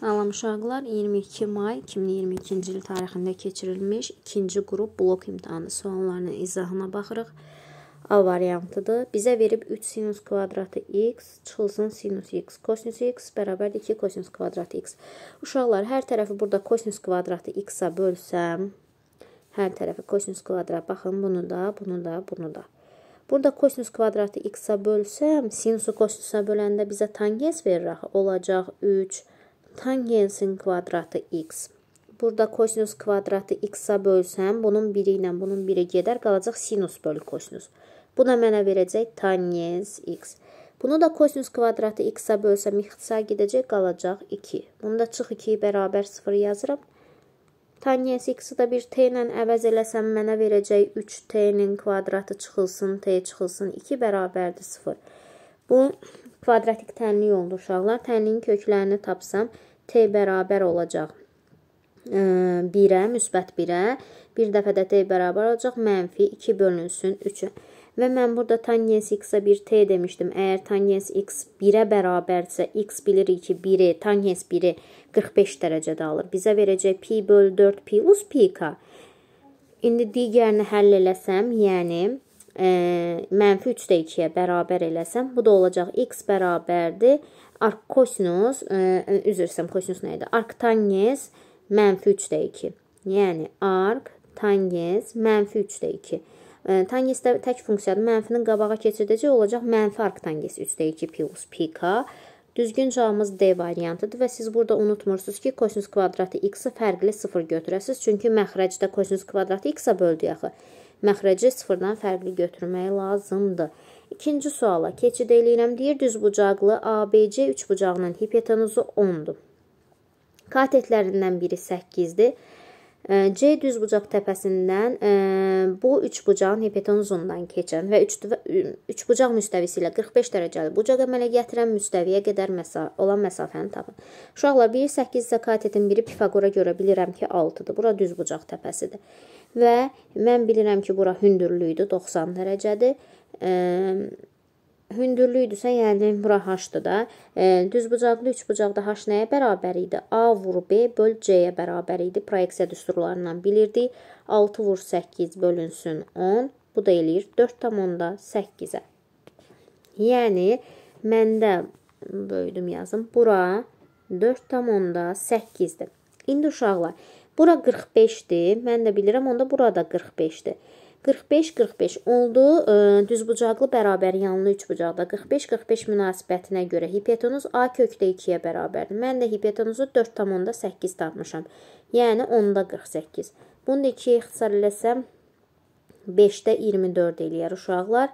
Salam uşaqlar, 22 may 2022-ci il tarixində keçirilmiş 2-ci qrup blok imtahanı suallarının izahına baxırıq. A variantıdır. Bizə verib 3 sinus kvadratı x, çıxılsın sinus x, kosinus x bərabərdir 2 kosinus kvadratı x. Uşaqlar, hər tərəfi burada kosinus kvadratı x-a bölsəm, hər tərəfi kosinus kvadrat, baxın, bunu da, bunu da, bunu da. Burada kosinus kvadratı x-a bölsəm, sinusu kosinusa böləndə bizə tangens verir axı, olacaq 3 kvadratı tangensin kvadratı x. Burada kosinus kvadratı x-a bölsəm, bunun biri ilə bunun biri gedər, qalacaq sinus bölü kosinus. Bu da mənə verəcək tangens x. Bunu da kosinus kvadratı x-a bölsəm, ixtisa gedəcək, qalacaq 2. Bunu da çıx 2-yi bərabər 0 yazıram. Tangens x-i da 1t ilə əvəz eləsəm, mənə verəcək 3t-nin kvadratı çıxılsın, t çıxılsın, 2 bərabərdir 0. Bu kvadratik tənlik oldu uşaqlar. Tənliyin köklərini tapsam, 2 t bərabər olacaq 1-ə, müsbət 1-ə. Bir dəfə də t bərabər olacaq mənfi 2 bölünsün 3-ə. Və mən burada tangens x-ə 1t demişdim. Əgər tangens x 1-ə bərabərsə, x bilirik ki, 1-i, tangens 1-i 45 dərəcədə alır. Bizə verəcək pi böl 4 pi uz pi k. İndi digərini həll eləsəm, yəni ə, mənfi 3-də 2-yə bərabər eləsəm, bu da olacaq x bərabərdir Ark kosinus, ə, e, e, üzr istəyirəm, kosinus nə idi? Ark tangens mənfi 3-də 2. Yəni ark tangens mənfi 3-də 2. E, Tangesdə tək funksiyanın mənfinin qabağa keçirdəcək olacaq mənfi ark tanges 3-də 2 plus pk. Düzgün cavabımız D variantıdır və siz burada unutmursunuz ki, kosinus kvadratı x-i fərqli 0 götürəsiz, çünki məxrəcdə kosinus kvadratı x-a böldü axı. Məxrəci 0-dan fərqli götürmək lazımdır. İkinci suala keçid eləyirəm. Deyir düz bucaqlı ABC üçbucağının hipotenuzu 10-dur. Katetlərindən biri 8-dir. C düz bucaq təpəsindən bu üç bucağın hipotenuzundan keçən və üç, üç bucaq müstəvisi ilə 45 dərəcəli bucaq əmələ gətirən müstəviyə qədər məsaf olan məsafəni tapın. Uşaqlar 1 8 isə katetin biri Pifaqora görə bilirəm ki 6-dır. Bura düz bucaq təpəsidir. Və mən bilirəm ki bura hündürlüyüdür 90 dərəcədir hündürlüyüdüsə, yəni bura h-dır da. E, düz bucaqlı üç bucaqda h nəyə bərabər idi? A vur B böl C-yə bərabər idi. Proyeksiya düsturlarından bilirdik. 6 vur 8 bölünsün 10. Bu da eləyir 4,8-ə. Yəni, məndə böyüdüm yazım. Bura 4,8-dir. İndi uşaqlar, bura 45-dir. Mən də bilirəm, onda burada 45-dir. 45-45 oldu. Düzbucaqlı bərabər yanlı üçbucaqda 45-45 münasibətinə görə hipotenuz A kökdə 2-yə bərabərdir. Mən də hipotenuzu 4,8 tapmışam. Yəni 10-da 48. Bunu da 2-yə ixtisar eləsəm 5-də 24 eləyər uşaqlar.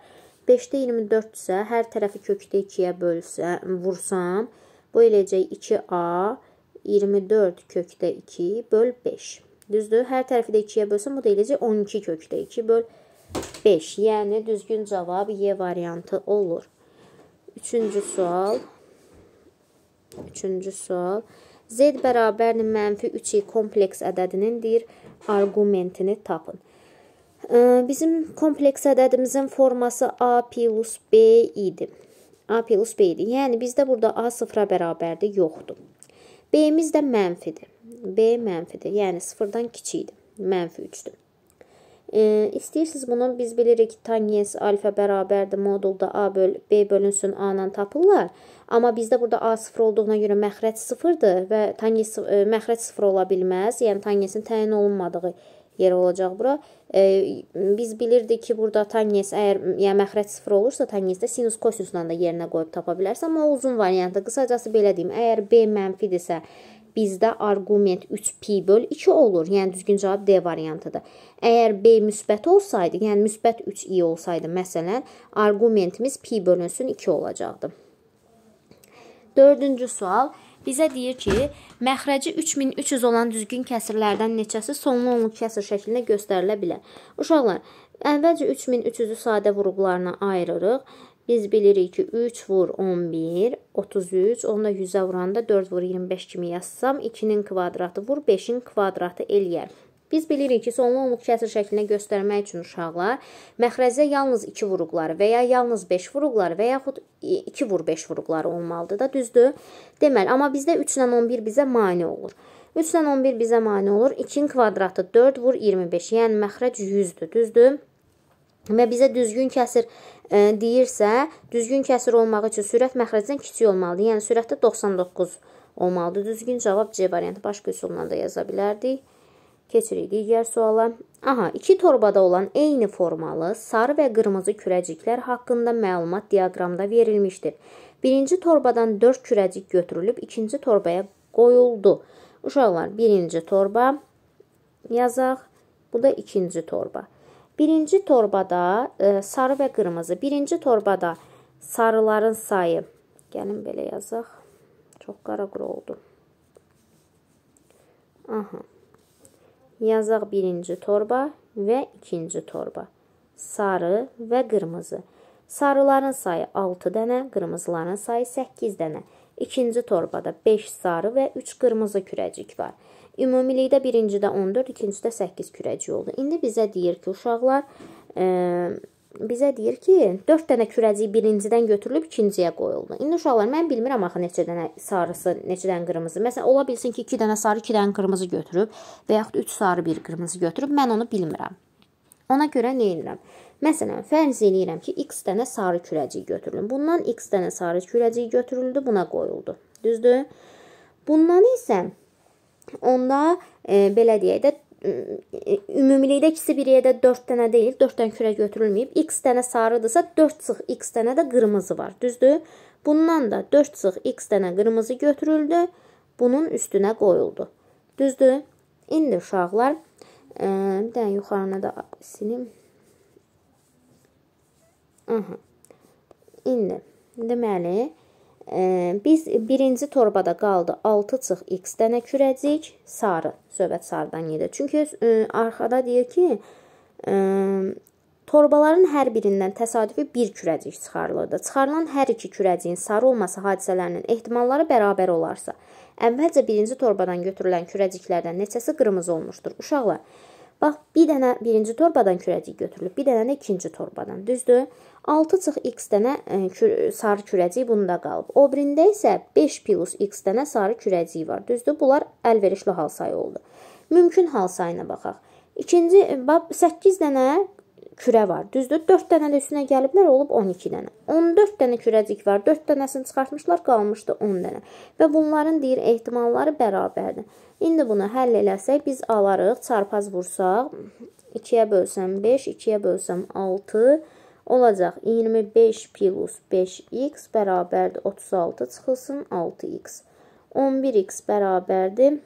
5-də 24 isə hər tərəfi kökdə 2-yə bölsə, vursam, bu eləyəcək 2A, 24 kökdə 2 böl 5. Düzdür? Hər tərəfi də 2-yə bölsəm, bu da eləcə 12 kökdə 2 böl 5. Yəni, düzgün cavab Y variantı olur. Üçüncü sual. Üçüncü sual. Z bərabərinin mənfi 3-i kompleks ədədinin deyir, argumentini tapın. Bizim kompleks ədədimizin forması A plus B idi. A plus B idi. Yəni, bizdə burada A sıfıra bərabərdir, yoxdur. B-imiz də mənfidir. B mənfidir. Yəni 0-dan kiçikdir. Mənfi 3-dür. E, istəyirsiniz bunu biz bilirik tangens alfa bərabərdir. Modulda A böl B bölünsün A-dan tapırlar. Amma bizdə burada A 0 olduğuna görə məxrəc 0-dır və tangens e, məxrəc 0 ola bilməz. Yəni tangensin təyin olunmadığı yer olacaq bura. E, biz bilirdik ki, burada tangens əgər yəni məxrəc 0 olursa, tangesdə sinus kosinusla da yerinə qoyub tapa bilərsən. Amma o uzun variantı. Qısacası belə deyim, əgər B mənfidirsə, bizdə arqument 3p böl 2 olur. Yəni düzgün cavab D variantıdır. Əgər B müsbət olsaydı, yəni müsbət 3i olsaydı, məsələn, arqumentimiz p bölünsün 2 olacaqdı. Dördüncü sual. Bizə deyir ki, məxrəci 3300 olan düzgün kəsirlərdən neçəsi sonlu onluq kəsir şəklində göstərilə bilər? Uşaqlar, əvvəlcə 3300-ü sadə vurğularına ayırırıq. Biz bilirik ki, 3 vur 11, 33, onunla 100-ə vuranda 4 vur 25 kimi yazsam, 2-nin kvadratı vur 5-in kvadratı eləyər. Biz bilirik ki, sonlu onluq kəsir şəklində göstərmək üçün uşaqlar məxrəcdə yalnız 2 vuruqları və ya yalnız 5 vuruqları və yaxud 2 vur 5 vuruqları olmalıdır da, düzdür? Deməli, amma bizdə 3 ilə 11 bizə mane olur. 3 ilə 11 bizə mane olur. 2-nin kvadratı 4 vur 25, yəni məxrəc 100-dür, düzdür? və bizə düzgün kəsir e, deyirsə, düzgün kəsir olmaq üçün sürət məxrəcdən kiçik olmalıdır. Yəni sürətdə 99 olmalıdır. Düzgün cavab C variantı başqa üsulla da yaza bilərdik. Keçirik digər suala. Aha, iki torbada olan eyni formalı sarı və qırmızı kürəciklər haqqında məlumat diaqramda verilmişdir. Birinci torbadan 4 kürəcik götürülüb, ikinci torbaya qoyuldu. Uşaqlar, birinci torba yazaq, bu da ikinci torba. Birinci torbada e, sarı və qırmızı. Birinci torbada sarıların sayı. Gəlin belə yazaq. Çox qara quru oldu. Aha. Yazaq birinci torba və ikinci torba. Sarı və qırmızı. Sarıların sayı 6 dənə, qırmızıların sayı 8 dənə. İkinci torbada 5 sarı və 3 qırmızı kürəcik var. Ümumilikdə birincidə 14, ikincidə 8 kürəciyi oldu. İndi bizə deyir ki, uşaqlar ə, e, bizə deyir ki, 4 dənə kürəcik birincidən götürülüb ikinciyə qoyuldu. İndi uşaqlar mən bilmirəm axı neçə dənə sarısı, neçə dənə qırmızı. Məsələn, ola bilsin ki, 2 dənə sarı, 2 dənə qırmızı götürüb və yaxud 3 sarı, 1 qırmızı götürüb. Mən onu bilmirəm. Ona görə nə edirəm? Məsələn, fərz eləyirəm ki, x dənə sarı kürəcik götürülüb. Bundan x dənə sarı kürəcik götürüldü, buna qoyuldu. Düzdür? Bundan isə onda e, belə deyək də ümumilikdə ikisi bir yerdə 4 dənə deyil, 4 dənə kürə götürülməyib. X dənə sarıdırsa 4 çıx X dənə də qırmızı var, düzdür? Bundan da 4 çıx X dənə qırmızı götürüldü, bunun üstünə qoyuldu. Düzdür? İndi uşaqlar, e, bir dənə yuxarına da silim. Aha. İndi deməli, Biz birinci torbada qaldı 6 çıx x dənə kürəcik sarı, söhbət sarıdan gedir. Çünki e, arxada deyir ki, e, torbaların hər birindən təsadüfi bir kürəcik çıxarılırdı. Çıxarılan hər iki kürəciyin sarı olması hadisələrinin ehtimalları bərabər olarsa, əvvəlcə birinci torbadan götürülən kürəciklərdən neçəsi qırmızı olmuşdur? Uşaqlar, Bax, bir dənə birinci torbadan kürəcik götürülüb, bir dənə də ikinci torbadan, düzdür? 6 çıx x dənə e, kür sarı kürəcik bunda qalıb. O birində isə 5 plus x dənə sarı kürəcik var, düzdür? Bunlar əlverişli hal sayı oldu. Mümkün hal sayına baxaq. İkinci e, bab 8 dənə kürə var. Düzdür? 4 dənə də üstünə gəliblər, olub 12 dənə. 14 dənə kürəcik var. 4 dənəsini çıxartmışlar, qalmışdı 10 dənə. Və bunların deyir ehtimalları bərabərdir. İndi bunu həll eləsək biz alarıq, çarpaz vursaq 2-yə bölsəm 5, 2-yə bölsəm 6 olacaq. 25 plus 5x bərabərdir 36 çıxılsın 6x. 11x bərabərdir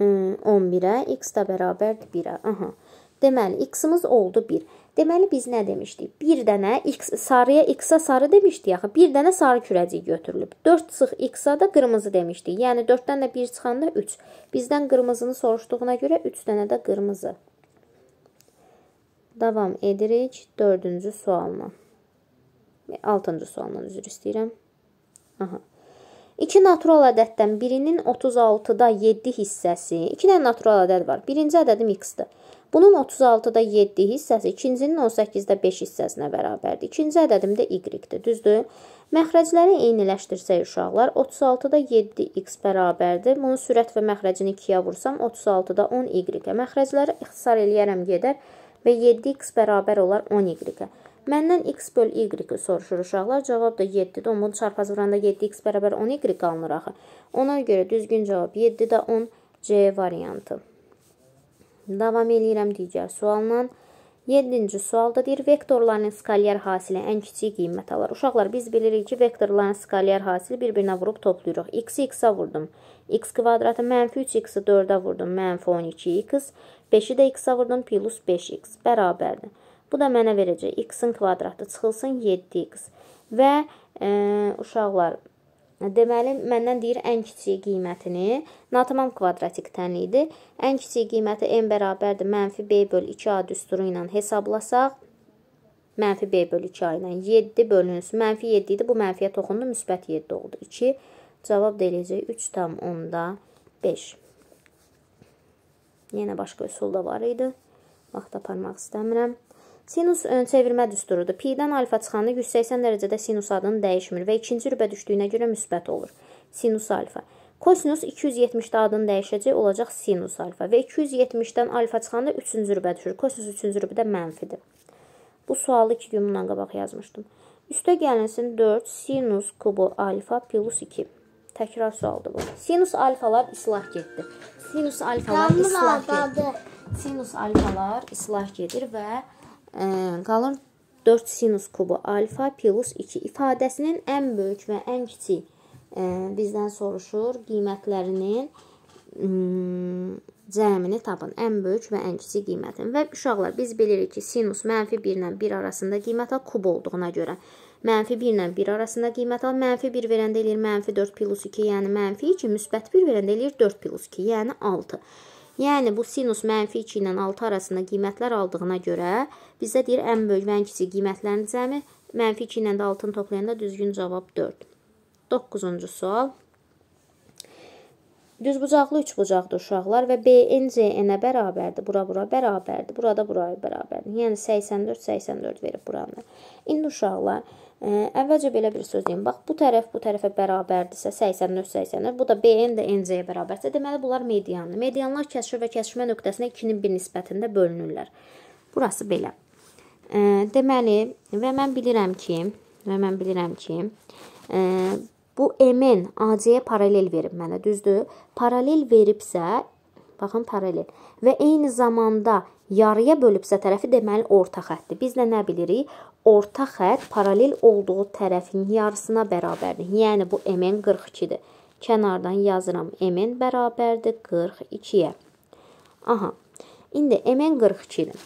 11-ə, x da bərabər 1-ə. Aha. Deməli, x-imiz oldu 1. Deməli, biz nə demişdik? Bir dənə x sarıya x-a sarı demişdik axı. Bir dənə sarı kürəcik götürülüb. 4 sıx x-a da qırmızı demişdik. Yəni 4-dən də 1 çıxanda 3. Bizdən qırmızını soruşduğuna görə 3 dənə də qırmızı. Davam edirik 4-cü sualına. 6-cı e, sualdan üzr istəyirəm. Aha. İki natural ədəddən birinin 36-da 7 hissəsi, iki dənə natural ədəd var. Birinci ədədim x-dir. Bunun 36-da 7 hissəsi ikincinin 18-də 5 hissəsinə bərabərdir. İkinci ədədim də y-dir, düzdür? Məxrəcləri eyniləşdirsək uşaqlar, 36-da 7x bərabərdir. Bunun sürət və məxrəcini 2-yə vursam, 36-da 10y-ə. Məxrəcləri ixtisar eləyərəm gedər və 7x bərabər olar 10y-ə. Məndən x böl y-i soruşur uşaqlar. Cavab da 7-dir. 10 bunu çarpaz vuranda 7x bərabər 10y qalmır axı. Ona görə düzgün cavab 7-dir də 10 C variantı. Davam eləyirəm digər sualla. 7-ci sualda deyir, vektorların skalyar hasili ən kiçik qiymət alır. Uşaqlar, biz bilirik ki, vektorların skalyar hasili bir-birinə vurub toplayırıq. x-i x-a vurdum. x kvadratı mənfi 3x-i 4-ə vurdum. Mənfi 12x. 5-i də x-a vurdum. Plus 5x. Bərabərdir. Bu da mənə verəcək x-in kvadratı çıxılsın 7x. Və ə, e, uşaqlar Deməli, məndən deyir ən kiçik qiymətini, natamam kvadratik tənliyidir. Ən kiçik qiyməti n bərabərdir mənfi b böl 2a düsturu ilə hesablasaq, mənfi b böl 2a ilə 7 bölünsün. Mənfi 7 idi, bu mənfiyə toxundu, müsbət 7 oldu. 2 cavab da eləyəcək 3 tam 10-da 5. Yenə başqa üsul da var idi. Vaxt aparmaq istəmirəm. Sinus çevirmə düsturudur. Pi-dən alfa çıxanda 180 dərəcədə sinus adını dəyişmir və ikinci rübə düşdüyünə görə müsbət olur. Sinus alfa. Kosinus 270-də adını dəyişəcək olacaq sinus alfa və 270-dən alfa çıxanda 3-cü rübə düşür. Kosinus 3-cü rübədə mənfidir. Bu sualı 2 gün bundan qabaq yazmışdım. Üstə gəlinsin 4 sinus kubu alfa plus 2. Təkrar sualdır bu. Sinus alfalar islah getdi. Sinus alfalar islah getdi. Sinus alfalar islah gedir və qalır 4 sinus kubu alfa plus 2 ifadəsinin ən böyük və ən kiçik ə, bizdən soruşur qiymətlərinin cəmini tapın. Ən böyük və ən kiçik qiymətin. Və uşaqlar, biz bilirik ki, sinus mənfi 1 ilə 1 arasında qiymət al kub olduğuna görə. Mənfi 1 ilə 1 arasında qiymət al. Mənfi 1 verəndə eləyir mənfi 4 plus 2, yəni mənfi 2. Müsbət 1 verəndə eləyir 4 plus 2, yəni 6. Yəni bu sinus mənfi 2 ilə 6 arasında qiymətlər aldığına görə bizə deyir ən böyük və ən kiçik qiymətlərin cəmi mənfi 2 ilə də 6-nı toplayanda düzgün cavab 4. 9-cu sual. Düzbucaqlı üçbucaqdır uşaqlar və BN CN-ə bərabərdir. Bura bura bərabərdir. Burada bura bərabərdir. Yəni 84 84 verib buranı. İndi uşaqlar Əvvəlcə belə bir söz deyim. Bax, bu tərəf bu tərəfə bərabərdirsə, 80-dən 80-ə, bu da BN də NC-yə bərabərsə, deməli bunlar mediandır. Medianlar kəşfi və kəşfmə nöqtəsinə 2-nin 1 nisbətində bölünürlər. Burası belə. Deməli, və mən bilirəm ki, və mən bilirəm ki, bu MN AC-yə paralel verib mənə, düzdür? Paralel veribsə, baxın, paralel. Və eyni zamanda yarıya bölübsə tərəfi deməli orta xəttdir. Biz də nə bilirik? orta xətt paralel olduğu tərəfin yarısına bərabərdir. Yəni bu MN 42-dir. Kənardan yazıram. MN bərabərdir 42-yə. Aha. İndi MN 42-dir.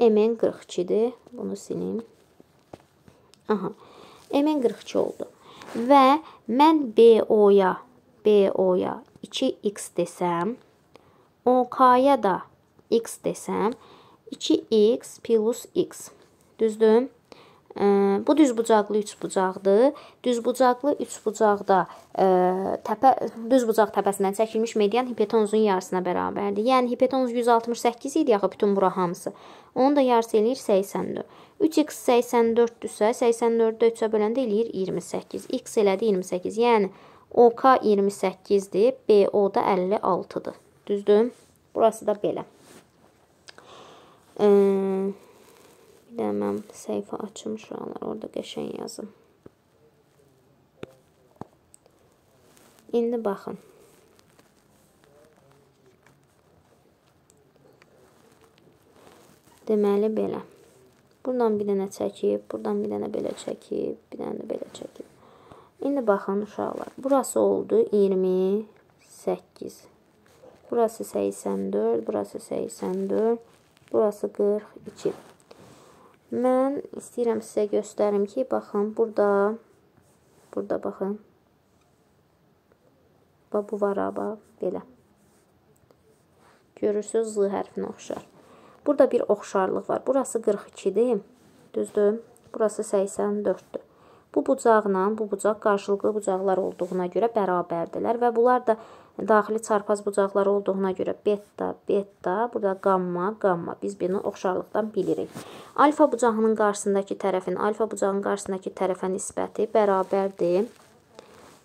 MN 42-dir. Bunu silim. Aha. MN 42 oldu. Və mən BO-ya, BO-ya 2x desəm, OK-ya da 2 x desəm, 2x plus x. Düzdür? Bu düzbucaqlı üçbucaqdır. Düzbucaqlı üçbucaqda e, təpə düzbucaq təpəsindən çəkilmiş median hipotenuzun yarısına bərabərdir. Yəni hipotenuz 168 idi axı bütün bura hamısı. Onun da yarısı eləyir 84. 3x 84-dürsə, 84-də 3-ə böləndə eləyir 28. x elədi 28. Yəni OK 28-dir, BO da 56-dır. Düzdür? Burası da belə. Ee, bir dənə mən səhifə açım şuralar, orada qəşən yazım. İndi baxın. Deməli belə. Buradan bir dənə çəkib, buradan bir dənə belə çəkib, bir dənə də belə çəkib. İndi baxın uşaqlar. Burası oldu 28. Burası 84, burası 84. Burası 42. Mən istəyirəm sizə göstərim ki, baxın, burada, burada baxın. Bax, bu var, bax, belə. Görürsünüz, z hərfinə oxşar. Burada bir oxşarlıq var. Burası 42-dir, düzdür. Burası 84-dür. Bu bucaqla bu bucaq qarşılıqlı bucaqlar olduğuna görə bərabərdirlər və bunlar da daxili çarpaz bucaqları olduğuna görə beta, beta, burada qamma, qamma. Biz bunu oxşarlıqdan bilirik. Alfa bucağının qarşısındakı tərəfin alfa bucağının qarşısındakı tərəfə nisbəti bərabərdir.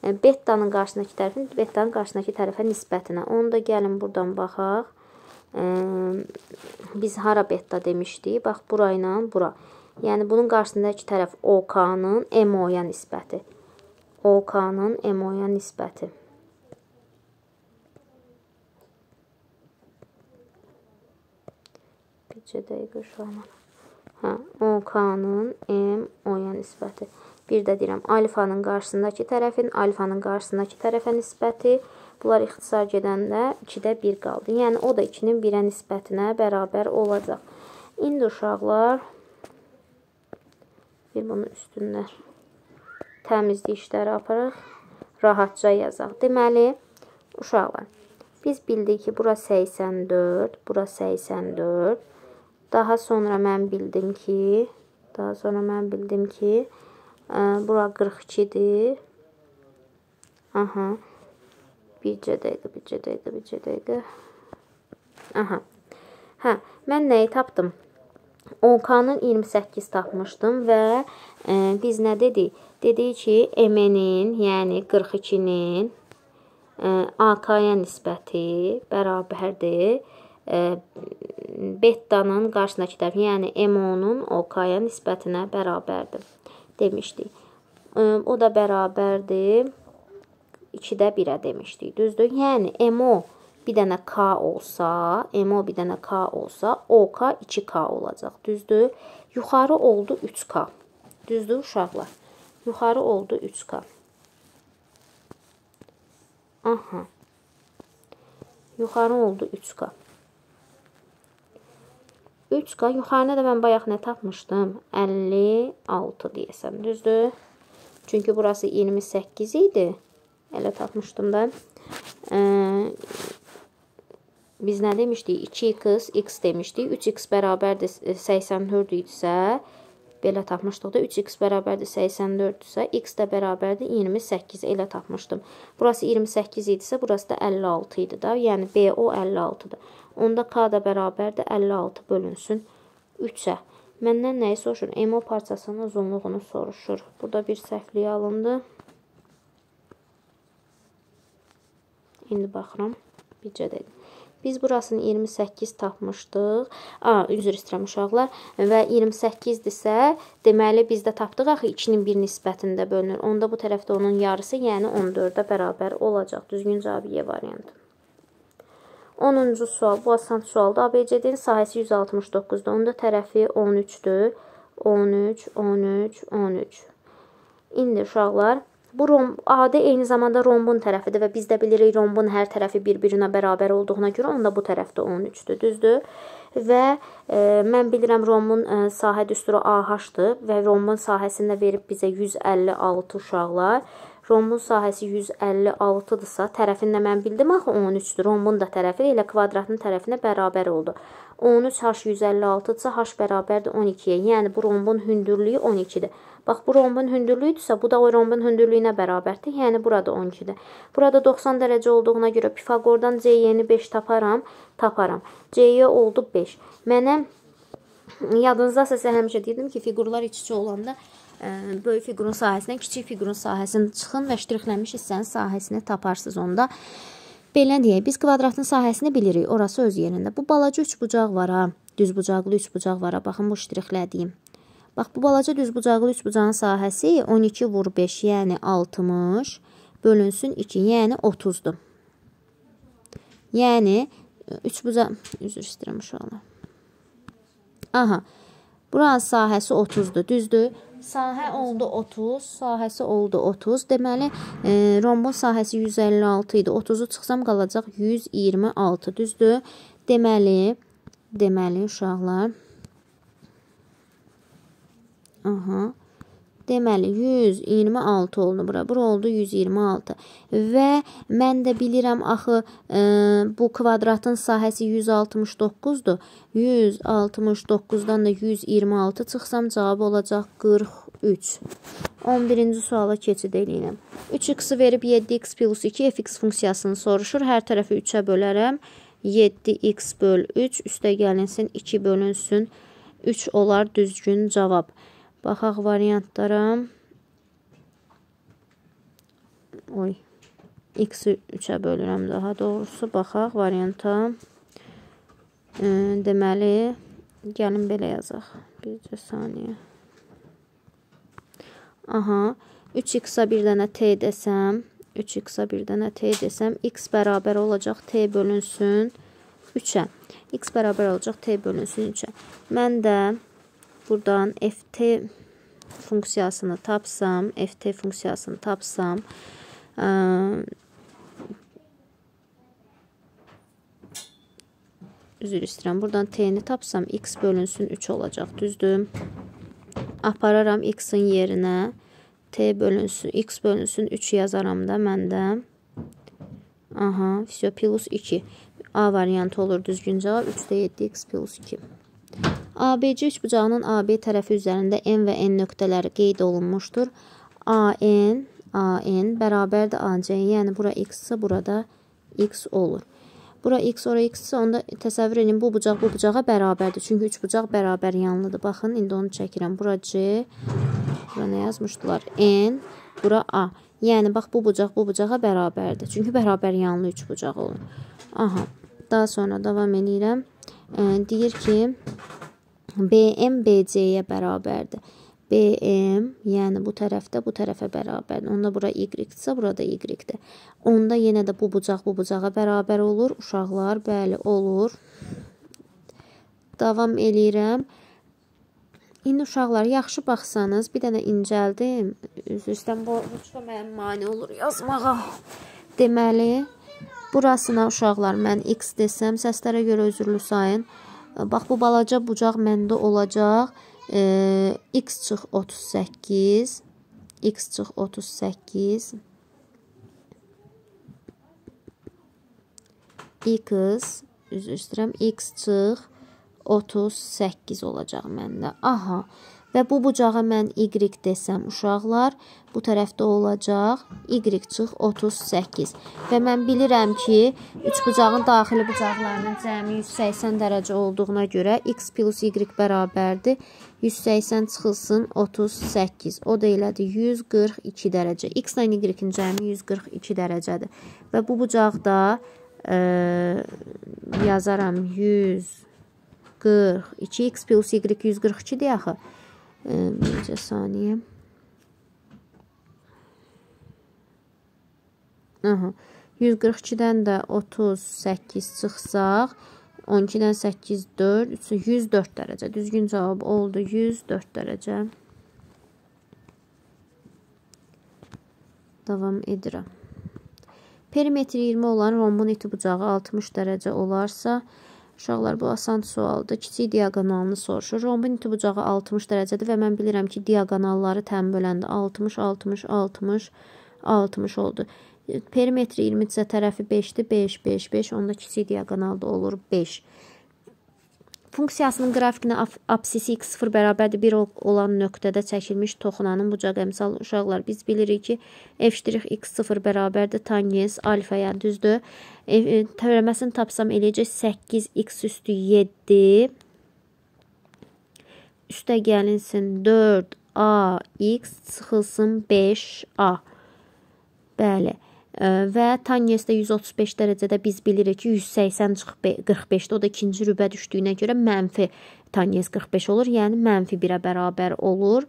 E, betanın qarşısındakı tərəfin betanın qarşısındakı tərəfə nisbətinə. Onu da gəlin buradan baxaq. E, biz hara beta demişdik? Bax, bura ilə bura. Yəni bunun qarşısındakı tərəf OK-nın MO-ya nisbəti. OK-nın MO-ya nisbəti. Bircə dəqiqə uşaqlar. Hə, OK-nın MO-ya nisbəti. Bir də deyirəm, alfanın qarşısındakı tərəfin, alfanın qarşısındakı tərəfə nisbəti. Bunlar ixtisar gedəndə 2-də 1 qaldı. Yəni o da 2-nin 1-ə nisbətinə bərabər olacaq. İndi uşaqlar Bir bunun üstündən təmizlik işləri aparaq. Rahatca yazaq. Deməli, uşaqlar, biz bildik ki, bura 84, bura 84. Daha sonra mən bildim ki, daha sonra mən bildim ki, ə, bura 42-dir. Aha. Bircə dəqiqə, bircə dəqiqə, bircə dəqiqə. Aha. Hə, mən nəyi tapdım? 10K-nın 28 tapmışdım və ə, e, biz nə dedik? Dedik ki, MN-in, yəni 42-nin e, AK-ya nisbəti bərabərdir e, betanın qarşısındakı tərəfi, yəni MO-nun OK-ya nisbətinə bərabərdir demişdik. O da bərabərdir 2-də 1-ə demişdik. Düzdür? Yəni MO bir dənə K olsa, MO bir dənə K olsa, OK 2K olacaq, düzdür? Yuxarı oldu 3K, düzdür uşaqlar? Yuxarı oldu 3K. Aha. Yuxarı oldu 3K. 3K yuxarına da mən bayaq nə tapmışdım? 56 deyəsəm, düzdür? Çünki burası 28 idi. Elə tapmışdım da. Ə, biz nə demişdik? 2x, x demişdik. 3x bərabərdir 84 e, idisə, belə tapmışdıq da 3x bərabərdir 84 isə, x də bərabərdir 28 elə tapmışdım. Burası 28 idisə, burası da 56 idi da. Yəni BO 56-dır. Onda k da bərabərdir 56 bölünsün 3-ə. Məndən nəyi soruşur? MO parçasının uzunluğunu soruşur. Burada bir səhvliyə alındı. İndi baxıram. Bircə dəqiqə. Biz burasını 28 tapmışdıq. A, üzr istəyirəm uşaqlar. Və 28-dirsə, deməli biz də tapdıq axı 2-nin 1 nisbətində bölünür. Onda bu tərəfdə onun yarısı, yəni 14-ə bərabər olacaq. Düzgün cavabı Y e variantı. 10-cu sual, bu asan sualdır. ABC-din sahəsi 169-dur. Onda tərəfi 13-dür. 13, 13, 13. İndi uşaqlar Bu romb AD eyni zamanda rombun tərəfidir və biz də bilirik rombun hər tərəfi bir-birinə bərabər olduğuna görə onda bu tərəf də 13-dür, düzdür? Və e, mən bilirəm rombun e, sahə düsturu AH-dır və rombun sahəsində verib bizə 156 uşaqlar. Rombun sahəsi 156-dırsa, tərəfini də mən bildim axı 13-dür. Rombun da tərəfi elə kvadratın tərəfinə bərabər oldu. 13 h 156-dırsa h bərabərdir 12-yə. Yəni bu rombun hündürlüyü 12-dir. Bax, bu rombun hündürlüyüdürsə, bu da o rombun hündürlüyünə bərabərdir. Yəni, burada 12-dir. Burada 90 dərəcə olduğuna görə Pifagordan C-yeni 5 taparam, taparam. C-yə oldu 5. Mənə yadınızdasa sizə həmişə deyirdim ki, fiqurlar iç-içə olanda ə, e, böyük fiqurun sahəsindən kiçik fiqurun sahəsini çıxın və ştrixlənmiş hissənin sahəsini taparsınız onda. Belə deyək, biz kvadratın sahəsini bilirik, orası öz yerində. Bu balaca üç bucaq var ha, düz bucaqlı üç bucaq var ha, baxın bu ştrixlədiyim. Bax, bu balaca düzbucaqlı üçbucağın sahəsi 12 vur 5, yəni 60 bölünsün 2, yəni 30-dur. Yəni, e, üçbucaq, üzr istəyirəm uşaqlar. Aha, buranın sahəsi 30-dur, düzdür. Sahə oldu 30, sahəsi oldu 30. Deməli, e, rombun sahəsi 156 idi. 30-u çıxsam qalacaq 126, düzdür? Deməli, deməli uşaqlar, Aha. Deməli 126 oldu bura. Bura oldu 126. Və mən də bilirəm axı ə, e, bu kvadratın sahəsi 169-dur. 169-dan da 126 çıxsam cavab olacaq 43. 11-ci suala keçid eləyirəm. 3x verib 7x plus 2 fx funksiyasını soruşur. Hər tərəfi 3-ə bölərəm. 7x böl 3 üstə gəlinsin 2 bölünsün 3 olar düzgün cavab. Baxaq variantlara. Oy. X-i 3-ə bölürəm daha doğrusu. Baxaq varianta. Deməli, gəlin belə yazaq. Bircə saniyə. Aha. 3x-a bir dənə t desəm, 3x-a bir dənə t desəm, x bərabər olacaq t bölünsün 3-ə. x bərabər olacaq t bölünsün 3-ə. Mən də Buradan ft funksiyasını tapsam, ft funksiyasını tapsam, ə, üzr istəyirəm. Buradan t-ni tapsam x bölünsün 3 olacaq, düzdür? Apararam x-in yerinə t bölünsün x bölünsün 3 yazaram da məndə. Aha, все, plus 2. A variantı olur düzgün cavab. 3-də 7x plus 2. ABC üçbucağının AB tərəfi üzərində N və N nöqtələri qeyd olunmuşdur. AN, AN bərabərdir AC, yəni bura X-sə, burada X olur. Bura X, ora X-sə, onda təsəvvür edin, bu bucaq bu bucağa bərabərdir. Çünki üç bucaq bərabər yanlıdır. Baxın, indi onu çəkirəm. Bura C, bura nə yazmışdılar? N, bura A. Yəni, bax, bu bucaq bu bucağa bərabərdir. Çünki bərabər yanlı üç bucaq olur. Aha, daha sonra davam edirəm deyir ki, BM BC-yə bərabərdir. BM, yəni bu tərəfdə bu tərəfə bərabərdir. Onda bura Y-dirsə, burada Y-dir. Onda yenə də bu bucaq bu bucağa bərabər olur. Uşaqlar, bəli, olur. Davam eləyirəm. İndi uşaqlar, yaxşı baxsanız, bir dənə incəldim. Üz-üstdən bu uçda mənim mane olur yazmağa. Deməli, Burasına uşaqlar mən x desəm, səslərə görə özürlü sayın. Bax, bu balaca bucaq məndə olacaq. E, x çıx 38, x çıx 38, x, üzr istəyirəm, x çıx 38 olacaq məndə. Aha, Və bu bucağa mən y desəm uşaqlar, bu tərəfdə olacaq y çıx 38. Və mən bilirəm ki, üç bucağın daxili bucaqlarının cəmi 180 dərəcə olduğuna görə x plus y bərabərdir 180 çıxılsın 38. O da elədir 142 dərəcə. X ilə y-in cəmi 142 dərəcədir. Və bu bucaqda ə, e, yazaram 142 x plus y 142-dir axı. موجة ثانية Aha. 142-dən də 38 çıxsaq, 12-dən 8 4, 104 dərəcə. Düzgün cavab oldu 104 dərəcə. Davam edirəm. Perimetri 20 olan rombun iti bucağı 60 dərəcə olarsa, Uşaqlar, bu asan sualdır. Kiçik diaqonalını soruşur. Rombun iti bucağı 60 dərəcədir və mən bilirəm ki, diaqonalları təm böləndə 60, 60, 60, 60 oldu. Perimetri 20-cə tərəfi 5-dir. 5, 5, 5. Onda kiçik diaqonalda olur 5. Funksiyasının qrafikinə absisi x0 bərabərdir 1 olan nöqtədə çəkilmiş toxunanın bucaq əmsal uşaqlar biz bilirik ki, f' x0 bərabərdir tangens alfaya, yəni düzdür? E, Törəməsini tapsam eləyəcək 8 x üstü 7 üstə gəlinsin 4 a x çıxılsın 5 a. Bəli və Tanyesdə 135 dərəcədə biz bilirik ki, 180 çıxıb 45-də o da ikinci rübə düşdüyünə görə mənfi Tanyes 45 olur, yəni mənfi 1-ə bərabər olur.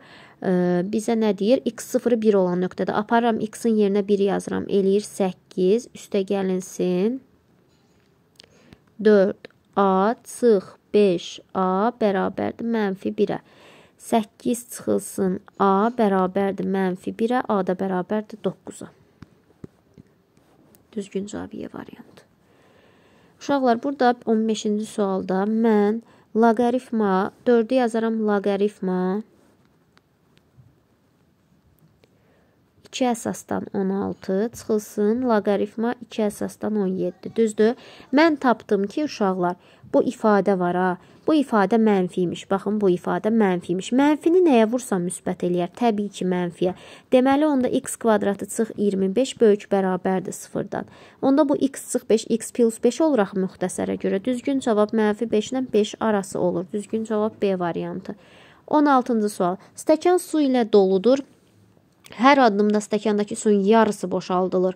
Bizə nə deyir? X0-ı 1 olan nöqtədə aparıram, X-in yerinə 1 yazıram, eləyir 8, üstə gəlinsin. 4A çıx 5A bərabərdir mənfi 1-ə. 8 çıxılsın A bərabərdir mənfi 1-ə, A da bərabərdir 9-a düzgün cavabıya variantı. Uşaqlar, burada 15-ci sualda mən loqaritma 4-ü yazaram loqaritma 2 əsasdan 16 çıxılsın, loqaritma 2 əsasdan 17. Düzdür? Mən tapdım ki, uşaqlar, bu ifadə var ha. Bu ifadə mənfimiş. Baxın, bu ifadə mənfimiş. Mənfini nəyə vursam müsbət eləyər? Təbii ki, mənfiyə. Deməli, onda x kvadratı çıx 25 böyük bərabərdir 0-dan. Onda bu x çıx 5, x plus 5 olaraq müxtəsərə görə düzgün cavab mənfi 5 ilə 5 arası olur. Düzgün cavab B variantı. 16-cı sual. Stəkan su ilə doludur. Hər addımda stəkandakı suyun yarısı boşaldılır.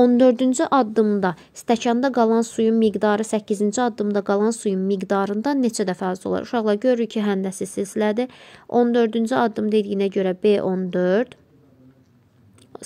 14-cü addımda stəkanda qalan suyun miqdarı 8-ci addımda qalan suyun miqdarından neçə dəfə az olar? Uşaqlar görürük ki, həndəsi silsilədir. 14-cü addım dediyinə görə B14,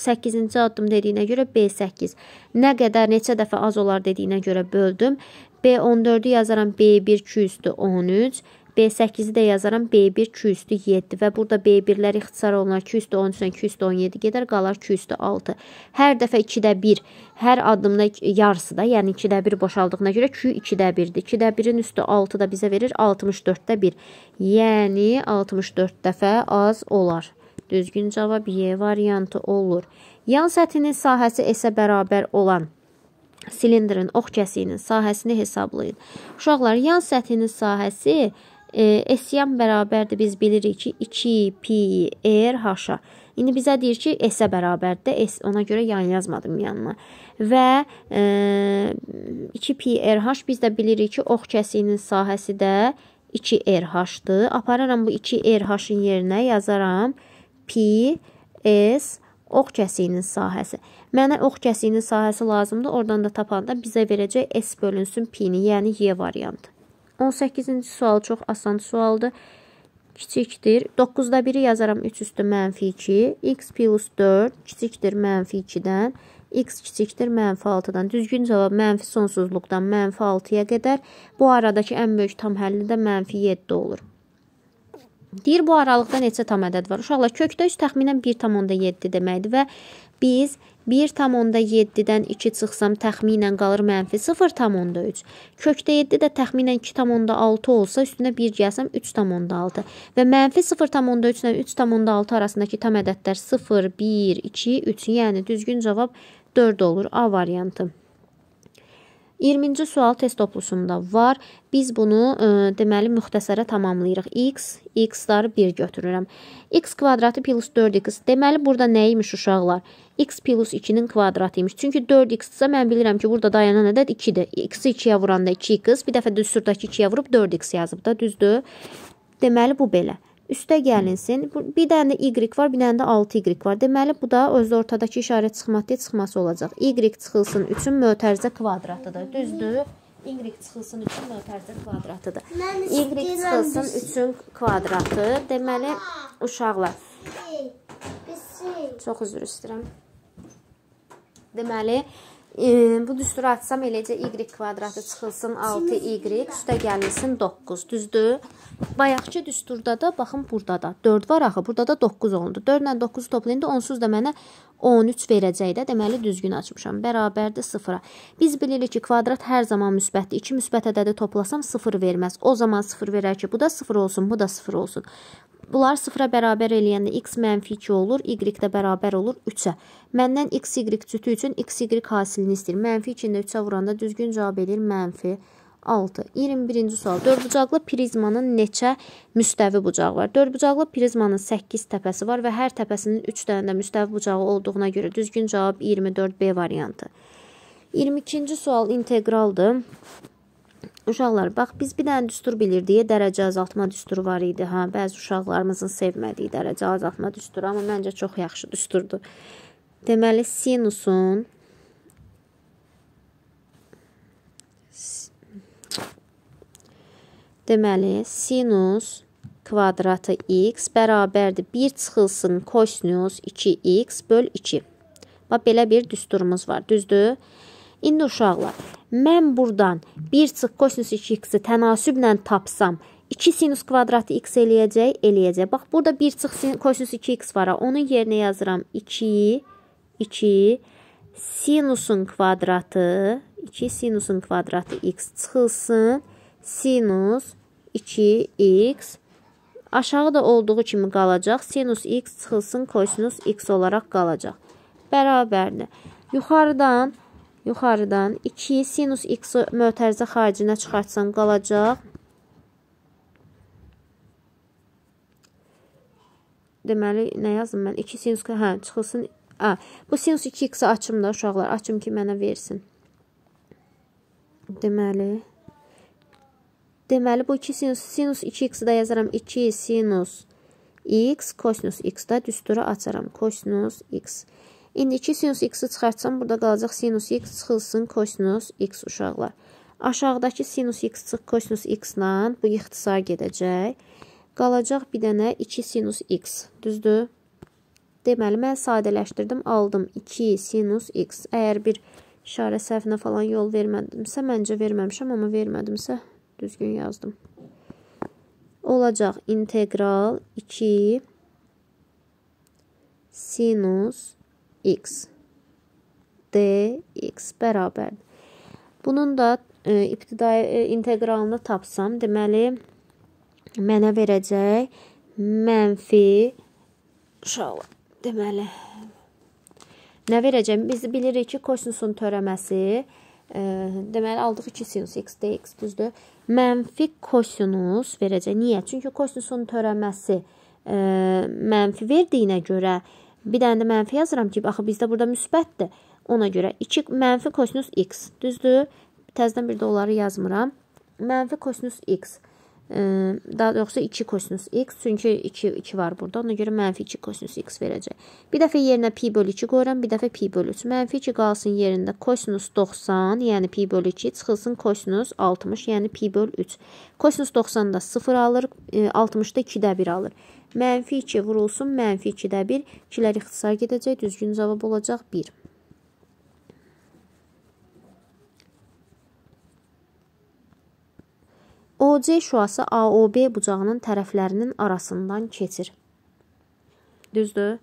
8-ci addım dediyinə görə B8. Nə qədər, neçə dəfə az olar dediyinə görə böldüm. B14-ü yazaram B1 2 üstü 13. B8-i də yazaram B1, 2 üstü 7 və burada B1-lər ixtisar olunar 2 üstü 13, 2 üstü 17 gedər, qalar 2 üstü 6. Hər dəfə 2-də 1, hər addımda yarısı da, yəni 2-də 1 boşaldığına görə 2 2-də 1-dir. 2-də 1-in üstü 6 da bizə verir 64-də 1. Yəni 64 dəfə az olar. Düzgün cavab Y variantı olur. Yan səthinin sahəsi isə bərabər olan silindrin ox kəsiyinin sahəsini hesablayın. Uşaqlar, yan səthinin sahəsi E, S-yan bərabərdir, biz bilirik ki, 2 pi r er, h-a. İndi bizə deyir ki, S-ə bərabərdir, S ona görə yan yazmadım yanına. Və e, 2 pi r er, h biz də bilirik ki, ox kəsiyinin sahəsi də 2 r er, h-dır. Apararam bu 2 r h-ın yerinə yazaram pi s ox kəsiyinin sahəsi. Mənə ox kəsiyinin sahəsi lazımdır. Oradan da tapanda bizə verəcək s bölünsün pi-ni, yəni y variantı. 18-ci sual çox asan sualdır. Kiçikdir. 9-da 1-i yazaram 3 üstü mənfi 2. X plus 4 kiçikdir mənfi 2-dən. X kiçikdir mənfi 6-dan. Düzgün cavab mənfi sonsuzluqdan mənfi 6-ya qədər. Bu aradakı ən böyük tam həlli də mənfi 7 olur. Deyir, bu aralıqda neçə tam ədəd var? Uşaqlar, kökdə 3 təxminən 1,7 deməkdir və biz 1,7-dən 2 çıxsam təxminən qalır mənfi 0,3. Kökdə 7 də təxminən 2,6 olsa üstünə 1 gəlsəm 3,6 və mənfi 0,3 ilə 3,6 arasındakı tam ədədlər 0, 1, 2, 3, yəni düzgün cavab 4 olur A variantı. 20-ci sual test toplusunda var. Biz bunu ə, e, deməli müxtəsərə tamamlayırıq. x, x-ları 1 götürürəm. x kvadratı plus 4x. Deməli burada nə imiş uşaqlar? x plus 2-nin kvadratı imiş. Çünki 4x-dirsə mən bilirəm ki, burada dayanan ədəd 2-dir. x-i 2-yə vuranda 2x, bir dəfə düz surdakı 2-yə vurub 4x yazıb da, düzdür? Deməli bu belə üstə gəlinsin. Bir dənə də y var, bir dənə də 6y var. Deməli, bu da özü ortadakı işarə çıxmadı, çıxması olacaq. Y çıxılsın üçün mötərizə kvadratıdır. Düzdür? Y çıxılsın üçün mötərizə kvadratıdır. Y çıxılsın üçün kvadratı. Deməli, uşaqlar. Çox üzr istəyirəm. Deməli, E, bu düsturu açsam eləcə y kvadratı çıxılsın 6y, üstə gəlməsin 9, düzdür? Bayaqçı düsturda da baxın burada da 4 var axı, burada da 9 olundu. 4 ilə 9 toplayanda onsuz da mənə 13 verəcək də, deməli düzgün açmışam. Bərabərdir 0-a. Biz bilirik ki, kvadrat hər zaman müsbətdir. 2 müsbət ədədi toplasam 0 verməz. O zaman 0 verər ki, bu da 0 olsun, bu da 0 olsun. Bunlar 0-a bərabər eləyəndə x mənfi 2 olur, y də bərabər olur 3-ə. Məndən XY cütü üçün XY hasilini istəyir. Mənfi 2-nin də 3-ə vuranda düzgün cavab edir mənfi 6. 21-ci sual. Dördbucaqlı prizmanın neçə müstəvi bucağı var? Dördbucaqlı prizmanın 8 təpəsi var və hər təpəsinin 3 dənə də müstəvi bucağı olduğuna görə düzgün cavab 24B variantı. 22-ci sual inteqraldır. Uşaqlar, bax biz bir dənə düstur bilirdik, dərəcə azaltma düsturu var idi. Hə, bəzi uşaqlarımızın sevmədiyi dərəcə azaltma düsturu, amma məncə çox yaxşı düsturdur. Deməli sinusun Deməli sinus kvadratı x bərabərdir 1 çıxılsın kosinus 2x böl 2. Bax belə bir düsturumuz var, düzdür? İndi uşaqlar, mən burdan 1 çıx kosinus 2x-i tənasüblə tapsam, 2 sinus kvadratı x eləyəcək, eləyəcək. Bax, burada 1 çıx kosinus 2x var, onun yerinə yazıram 2 2 sinusun kvadratı 2 sinusun kvadratı x çıxılsın. Sinus 2x aşağıda olduğu kimi qalacaq. Sinus x çıxılsın, kosinus x olaraq qalacaq. Bərabərinə yuxarıdan yuxarıdan 2 sinus x-i mötərizə xaricinə çıxartsam qalacaq. Deməli nə yazdım mən? 2 sinus hə çıxılsın A, hə, bu sinus 2x açım da uşaqlar, açım ki mənə versin. Deməli, deməli bu 2 sinus, sinus 2x da yazaram 2 sinus x, kosinus x da düsturu açaram, kosinus x. İndi 2 sinus x-i çıxartsam, burada qalacaq sinus x çıxılsın, kosinus x uşaqlar. Aşağıdakı sinus x çıx, kosinus x ilə bu ixtisar gedəcək. Qalacaq bir dənə 2 sinus x, düzdür? Deməli, mən sadələşdirdim, aldım 2 sinus x. Əgər bir işarə səhvinə falan yol vermədimsə, məncə verməmişəm, amma vermədimsə düzgün yazdım. Olacaq integral 2 sinus x dx bərabərdir. Bunun da e, ibtidai e, inteqralını tapsam, deməli, mənə verəcək mənfi uşaqlar deməli nə verəcəm? Biz bilirik ki, kosinus'un törəməsi e, deməli aldıq 2 sinus x dx düzdür. Mənfi kosinus verəcək. Niyə? Çünki kosinus'un törəməsi e, mənfi verdiyinə görə bir dənə də mənfi yazıram ki, axı bizdə burada müsbətdir. Ona görə 2 mənfi kosinus x düzdür. Təzədən bir də onları yazmıram. Mənfi kosinus x daha doğrusu 2 kosinus x. Çünki 2, 2 var burada. Ona görə mənfi 2 kosinus x verəcək. Bir dəfə yerinə pi bölü 2 qoyuram. Bir dəfə pi bölü 3. Mənfi 2 qalsın yerində kosinus 90, yəni pi bölü 2. Çıxılsın kosinus 60, yəni pi bölü 3. Kosinus 90-da 0 alır. 60-da 2-də 1 alır. Mənfi 2 vurulsun. Mənfi 2-də 1. 2-lər ixtisar gedəcək. Düzgün cavab olacaq 1. OC şüası AOB bucağının tərəflərinin arasından keçir. Düzdür?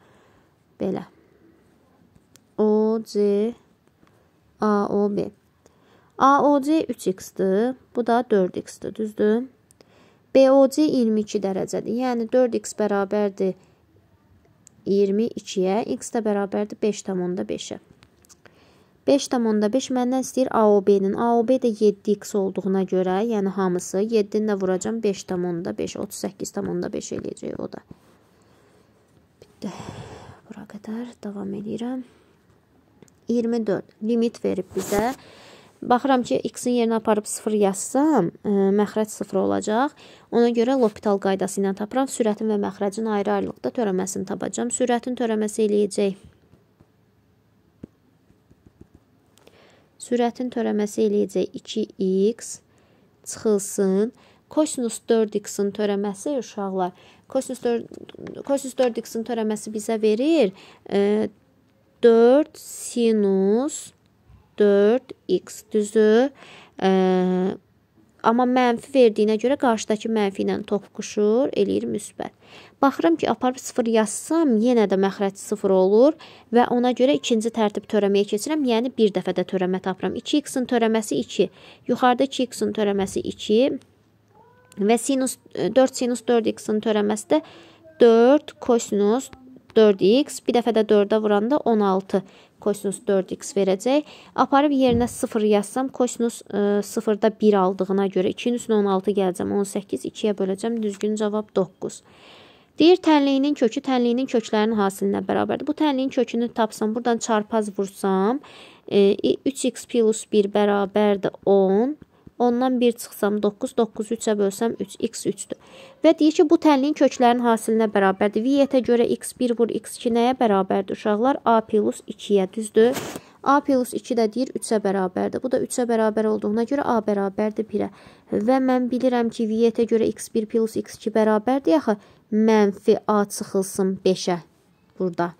Belə. OC AOB. AOC 3x-dir, bu da 4x-dir, düzdür? BOC 22 dərəcədir. Yəni 4x bərabərdir 22-yə, x də bərabərdir 5,5-ə. 5,5 məndən istəyir AOB-nin. AOB də 7x olduğuna görə, yəni hamısı 7-ni də vuracam 5,5, 38,5 eləyəcək o da. Bitdi. Bura qədər davam edirəm. 24. Limit verib bizə. Baxıram ki, x-in yerinə aparıb 0 yazsam, ə, e, məxrəc 0 olacaq. Ona görə L'Hopital qaydası ilə tapıram. Sürətin və məxrəcin ayrı-ayrılıqda törəməsini tapacam. Sürətin törəməsi eləyəcək Sürətin törəməsi eləyəcək 2x çıxılsın. Kosinus 4x-in törəməsi uşaqlar, kosinus 4 kosinus 4x-in törəməsi bizə verir e, 4 sinus 4x düzü. E, Amma mənfi verdiyinə görə qarşıdakı mənfi ilə toqquşur, eləyir müsbət. Baxıram ki, aparıb 0 yazsam, yenə də məxrəc 0 olur və ona görə ikinci tərtib törəməyə keçirəm. Yəni bir dəfə də törəmə tapıram. 2x-in törəməsi 2. Yuxarıda 2x-in törəməsi 2 və sinus 4 e, sinus 4x-in törəməsi də 4 kosinus 4x, bir dəfə də 4-ə vuranda 16 kosinus 4x verəcək. Aparıb yerinə 0 yazsam, kosinus e, 0-da 1 aldığına görə 2-nin üstünə 16 gələcəm. 18 2-yə böləcəm. Düzgün cavab 9. Deyir tənliyinin kökü tənliyinin köklərinin hasilinə bərabərdir. Bu tənliyin kökünü tapsam, buradan çarpaz vursam, e, 3x plus 1 bərabərdir 10. Ondan 1 çıxsam 9, 9 3-ə bölsəm 3, x 3-dür. Və deyir ki, bu tənliyin köklərin hasilinə bərabərdir. Viyyətə görə x 1 vur x 2 nəyə bərabərdir uşaqlar? A plus 2-yə düzdür. A plus 2 də deyir 3-ə bərabərdir. Bu da 3-ə bərabər olduğuna görə A bərabərdir 1-ə. Və mən bilirəm ki, viyyətə görə x1 plus x2 bərabərdir axı. Mənfi A çıxılsın 5-ə burada.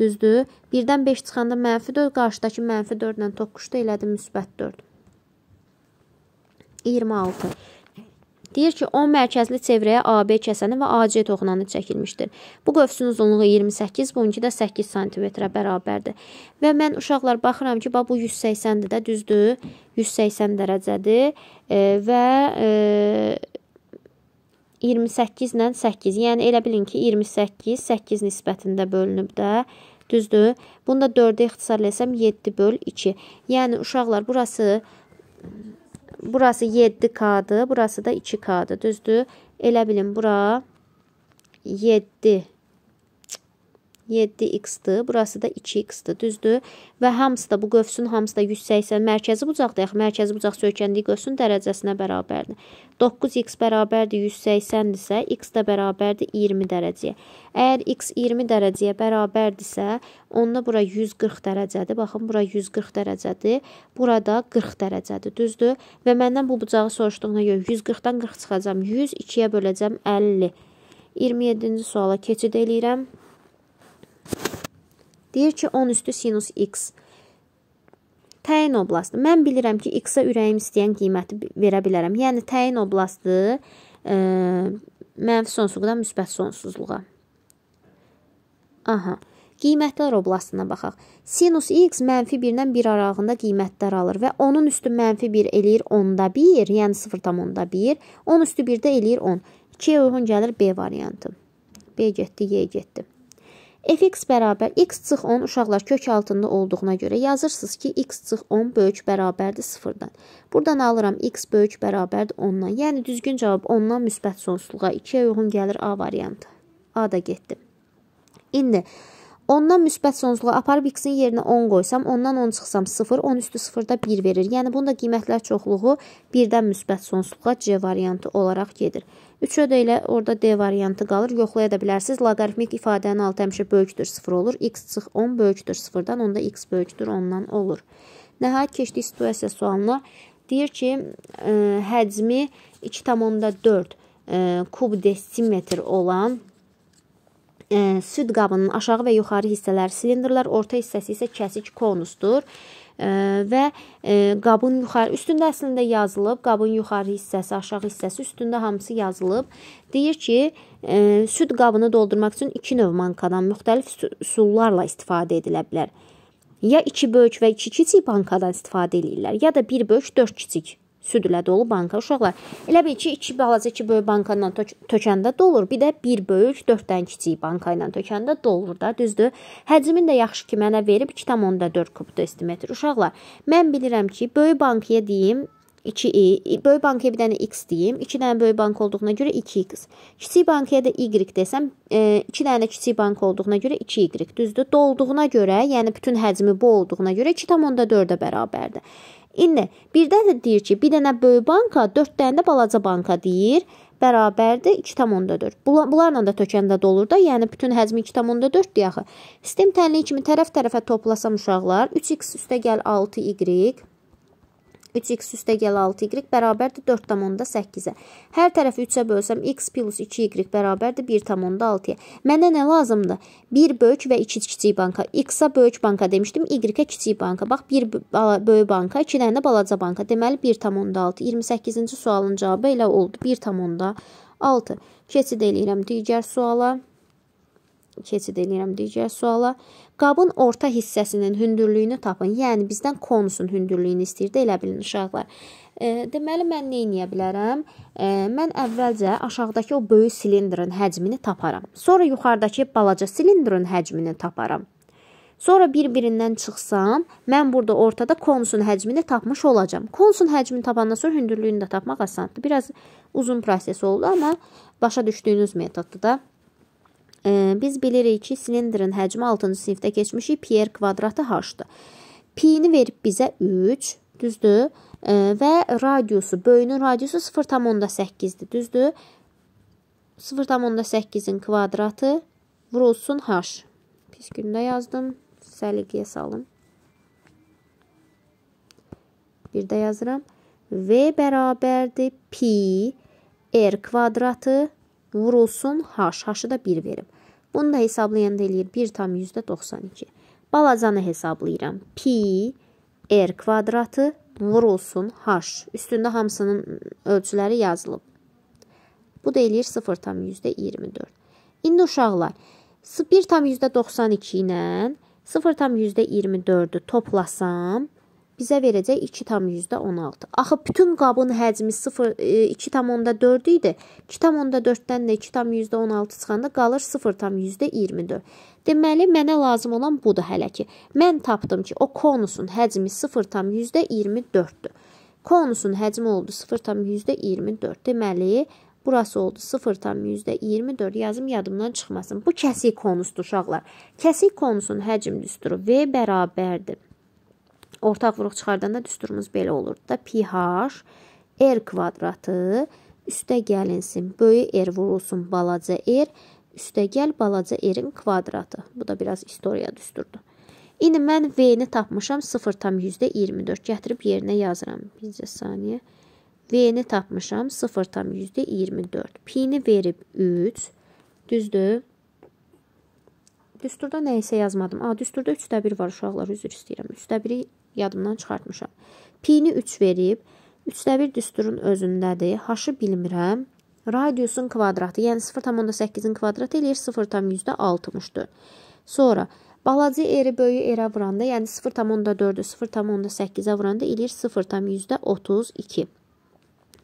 Düzdür? 1-dən 5 çıxanda mənfi 4, qarşıdakı mənfi 4 ilə toqquşdu, elədi müsbət 4. 26. Deyir ki, 10 mərkəzli çevrəyə AB kəsəni və AC toxunanı çəkilmişdir. Bu qövsün uzunluğu 28, bununki də 8 sm-ə bərabərdir. Və mən uşaqlar baxıram ki, bax bu 180-dir də, düzdür? 180 dərəcədir e, və e, 28 ilə 8, yəni elə bilin ki, 28 8 nisbətində bölünüb də. Düzdür? Bunu da 4-ə ixtisarlasam 7 böl 2. Yəni uşaqlar burası burası 7K-dır, burası da 2K-dır, düzdür? Elə bilin bura 7 7x-dir, burası da 2x-dir, düzdür? Və hamısı da bu qövsün hamısı da 180 mərkəzi bucaqdır. Yaxı mərkəzi bucaq söykəndiyi qövsün dərəcəsinə bərabərdir. 9x bərabərdir 180-dirsə, x də bərabərdir 20 dərəcəyə. Əgər x 20 dərəcəyə bərabərdirsə, onda bura 140 dərəcədir. Baxın, bura 140 dərəcədir. Burada 40 dərəcədir, düzdür? Və məndən bu bucağı soruşduğuna görə 140-dan 40 çıxacam. 100 2-yə böləcəm 50. 27-ci suala keçid eləyirəm. Deyir ki, 10 üstü sinus x. Təyin oblastı. Mən bilirəm ki, x-ə ürəyim istəyən qiyməti verə bilərəm. Yəni, təyin oblastı e, mənfi sonsuzluqdan müsbət sonsuzluğa. Aha. Qiymətlər oblastına baxaq. Sinus x mənfi 1-dən 1 aralığında qiymətlər alır və onun üstü mənfi 1 eləyir 10-da 1, yəni 0,1, 10 üstü 1-də eləyir 10. 2-yə uyğun gəlir B variantı. B getdi, Y getdi fx bərabər x çıx 10 uşaqlar kök altında olduğuna görə yazırsınız ki, x çıx 10 böyük bərabərdir 0-dan. Buradan alıram x böyük bərabərdir 10-dan. Yəni düzgün cavab 10-dan müsbət sonsuzluğa 2-yə uyğun gəlir A variantı. A da getdi. İndi 10-dan müsbət sonsuzluğa aparıb x-in yerinə 10 qoysam, 10-dan 10 çıxsam 0, 10 üstü 0-da 1 verir. Yəni bunun da qiymətlər çoxluğu 1-dən müsbət sonsuzluğa C variantı olaraq gedir. 3-ə də elə orada D variantı qalır. Yoxlaya da bilərsiniz. Loqaritmik ifadənin altı həmişə böyükdür 0 olur. X çıx 10 böyükdür 0-dan, onda X böyükdür 10-dan olur. Nəhayət keçdik situasiya sualına. Deyir ki, ə, e, həcmi 2,4 e, kub desimetr olan ə, e, süd qabının aşağı və yuxarı hissələri silindrlər, orta hissəsi isə kəsik konusdur və e, qabın yuxarı üstündə əslində yazılıb, qabın yuxarı hissəsi, aşağı hissəsi üstündə hamısı yazılıb. Deyir ki, e, süd qabını doldurmaq üçün iki növ bankadan müxtəlif üsullarla istifadə edilə bilər. Ya 2 böyük və 2 kiçik bankadan istifadə eləyirlər, ya da 1 böyük, 4 kiçik südlə dolu banka. Uşaqlar, elə bil ki, iki balaca iki böyük bankandan tök tökəndə dolur, bir də bir böyük, 4 dənə kiçik banka ilə tökəndə dolur da, düzdür? Həcmini də yaxşı ki, mənə verib 2.4 kub desimetr. Uşaqlar, mən bilirəm ki, böyük bankaya deyim 2i, böyük bankaya bir dənə x deyim. 2 dənə böyük bank olduğuna görə 2x. Kiçik bankaya da y desəm, 2 e, dənə kiçik bank olduğuna görə 2y, düzdür? Dolduğuna görə, yəni bütün həcmi bu olduğuna görə 2.4-ə bərabərdir. İndi birdən də deyir ki, bir dənə böyük banka, 4 dənə də balaca banka deyir, bərabərdir 2.4. Bunlarla da tökəndə də olur da, yəni bütün həzmi 2.4-dür axı. Sistem tənliyi kimi tərəf-tərəfə toplasam uşaqlar, 3x üstə gəl 6y 3x üstə gəl 6y bərabərdir 4,8-ə. Hər tərəfi 3-ə bölsəm x plus 2y bərabərdir 1,6-ya. Mənə nə lazımdır? 1 böyük və 2 kiçik banka. X-a böyük banka demişdim, Y-ə kiçik banka. Bax 1 böyük banka, 2 dənə balaca banka. Deməli 1,6. 28-ci sualın cavabı elə oldu. 1,6. Keçid eləyirəm digər suala keçid edirəm digər suala. Qabın orta hissəsinin hündürlüyünü tapın. Yəni bizdən konusun hündürlüyünü istəyirdi, elə bilin uşaqlar. E, deməli mən nə edə bilərəm? E, mən əvvəlcə aşağıdakı o böyük silindrin həcmini taparam. Sonra yuxarıdakı balaca silindrin həcmini taparam. Sonra bir-birindən çıxsam, mən burada ortada konusun həcmini tapmış olacam. Konusun həcmini tapandan sonra hündürlüyünü də tapmaq asandır. Biraz uzun proses oldu, amma başa düşdüyünüz metoddur da biz bilirik ki, silindrin həcmi 6-cı sinifdə keçmişik, P kvadratı h-dır. P-ni verib bizə 3, düzdür? Və radiusu, böyünün radiusu 0,8-dir, düzdür? 0,8-in kvadratı vurulsun h. Pis gündə yazdım, səliqəyə salım. Bir də yazıram. V bərabərdir pi r kvadratı vurulsun haş, haşı da 1 verib. Bunu da hesablayanda eləyir 1,92. Balacanı hesablayıram. Pi r kvadratı vurulsun h. Üstündə hamısının ölçüləri yazılıb. Bu da eləyir 0,24. İndi uşaqlar 1,92 ilə 0,24-ü toplasam bizə verəcək 2,16. Axı bütün qabın həcmi 0 2,4 e, idi. 2,4-dən də 2,16 çıxanda qalır 0,24. Deməli mənə lazım olan budur hələ ki. Mən tapdım ki, o konusun həcmi 0,24-dür. Konusun həcmi oldu 0,24. Deməli Burası oldu 0,24 yazım yadımdan çıxmasın. Bu kəsik konusdur uşaqlar. Kəsik konusun həcm düsturu V bərabərdir ortaq vuruq çıxardanda düsturumuz belə olurdu da pH r kvadratı üstə gəlinsin, böyük r vurulsun balaca r, üstə gəl balaca r-in kvadratı. Bu da biraz istoriya düsturdu. İndi mən v-ni tapmışam 0,24 gətirib yerinə yazıram. Bircə saniyə. V-ni tapmışam 0,24. Pi-ni verib 3. Düzdür? Düsturda nə isə yazmadım. A, düsturda 3-də 1 var uşaqlar, üzr istəyirəm. 3-də 1-i yadımdan çıxartmışam. P-ni 3 verib, 3də 1 düsturun özündədir. H-ı bilmirəm. Radiusun kvadratı, yəni 0,8-in kvadratı eləyir 0,164. Sonra balaca eri böyük erə vuranda, yəni 0,4-ü 0,8-ə vuranda eləyir 0,132.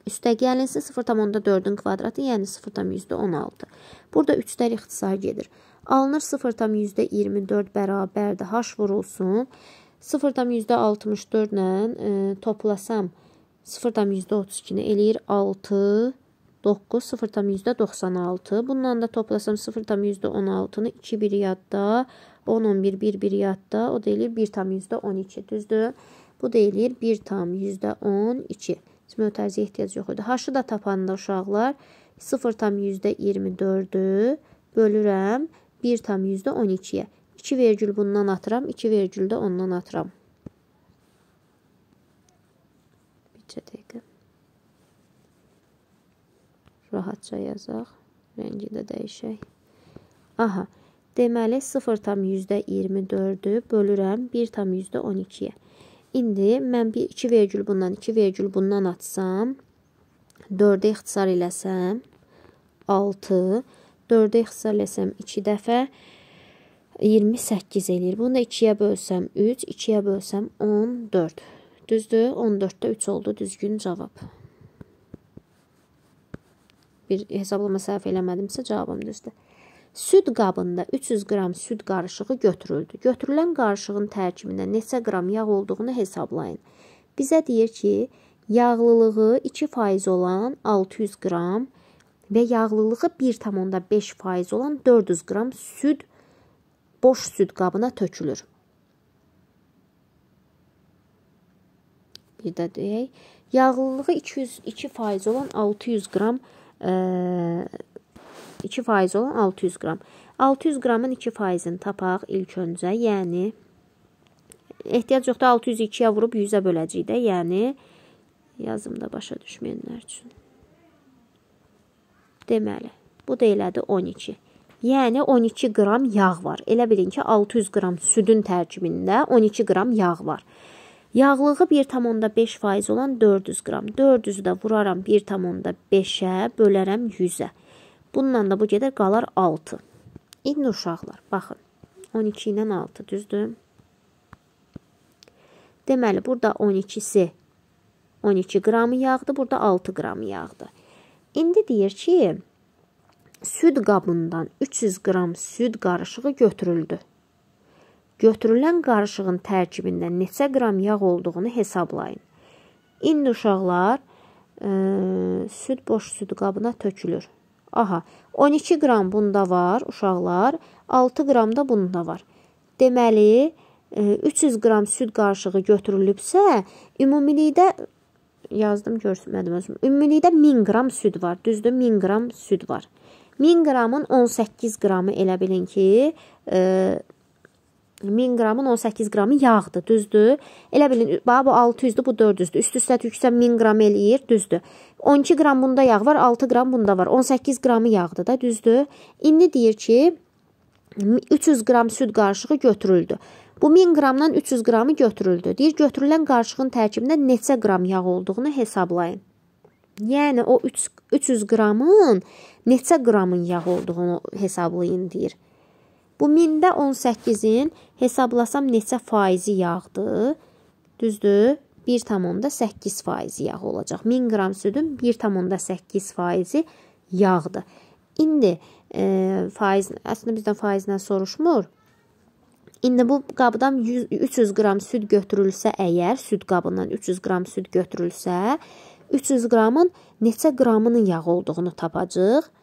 Üstə gəlinsə 0,4-ün kvadratı, yəni 0,116. Burada 3-də ixtisar gedir. Alınır 0,24 bərabərdir. H vurulsun. 0-dan %64 ilə e, toplasam 0-dan %32-ni eləyir 6, 9, 0-dan %96. Bundan da toplasam 0-dan %16-nı 2 bir yadda, 10, 11, 1 bir yadda, o da eləyir 1-dan %12, düzdür? Bu da eləyir 1-dan %12. Mütərzə ehtiyac yox idi. H-ı da tapanda uşaqlar 0-dan %24-ü bölürəm 1-dan %12-yə. 2 vergül bundan atıram, 2 vergül də ondan atıram. Bircə dəqiqə. Rahatca yazaq. Rəngi də dəyişək. Aha. Deməli 0,24-ü bölürəm 1,12-yə. İndi mən bir 2 vergül bundan 2 vergül bundan atsam, 4-ə ixtisar eləsəm 6, 4-ə ixtisar eləsəm 2 dəfə, 2 28 eləyir. Bunu da 2-yə bölsəm 3, 2-yə bölsəm 14. Düzdür? 14-də 3 oldu düzgün cavab. Bir hesablama səhv eləmədimsə cavabım düzdür. Süd qabında 300 qram süd qarışığı götürüldü. Götürülən qarışığın tərkibində neçə qram yağ olduğunu hesablayın. Bizə deyir ki, yağlılığı 2% olan 600 qram və yağlılığı 1,5% olan 400 qram süd boş süd qabına tökülür. Bir də deyək, yağlılığı 202% olan 600 qram ə, e, 2% olan 600 qram. 600 qramın 2%-ini tapaq ilk öncə, yəni ehtiyac yoxdur 602-yə vurub 100-ə böləcəyik də, yəni yazımda başa düşməyənlər üçün. Deməli, bu da elədi 12. Yəni 12 qram yağ var. Elə bilin ki, 600 qram südün tərkibində 12 qram yağ var. Yağlığı 1,5% olan 400 qram. 400-ü də vuraram 1,5-ə, bölərəm 100-ə. Bundan da bu qədər qalar 6. İndi uşaqlar, baxın. 12 ilə 6, düzdür? Deməli, burada 12-si 12 qramı yağdı, burada 6 qramı yağdı. İndi deyir ki, Süd qabından 300 qram süd qarışığı götürüldü. Götürülən qarışığın tərkibində neçə qram yağ olduğunu hesablayın. İndi uşaqlar ə, e, süd boş süd qabına tökülür. Aha, 12 qram bunda var uşaqlar, 6 qram da bunda var. Deməli, 300 e, qram süd qarışığı götürülübsə, ümumilikdə yazdım, görmədim özüm. Ümumilikdə 1000 qram süd var. Düzdür, 1000 qram süd var. 1000 qramın 18 qramı elə bilin ki, e, 1000 qramın 18 qramı yağdır, düzdür? Elə bilin, bax bu 600-dür, bu 400-dür. Üst-üstə tüksən 1000 qram eləyir, düzdür? 12 qram bunda yağ var, 6 qram bunda var. 18 qramı yağdır da, düzdür? İndi deyir ki, 300 qram süd qarışığı götürüldü. Bu 1000 qramdan 300 qramı götürüldü. Deyir, götürülən qarışığın tərkibində neçə qram yağ olduğunu hesablayın. Yəni o 3 300 qramın neçə qramın yağ olduğunu hesablayın deyir. Bu 1000-də 18-in hesablasam neçə faizi yağdır? Düzdür? 1,8 faizi yağ olacaq. 1000 qram südün 1,8 faizi yağdır. İndi e, faiz, əslində bizdən faizlə soruşmur. İndi bu qabdan 100, 300 qram süd götürülsə əgər, süd qabından 300 qram süd götürülsə, 300 qramın neçə qramının yağ olduğunu tapacağıq.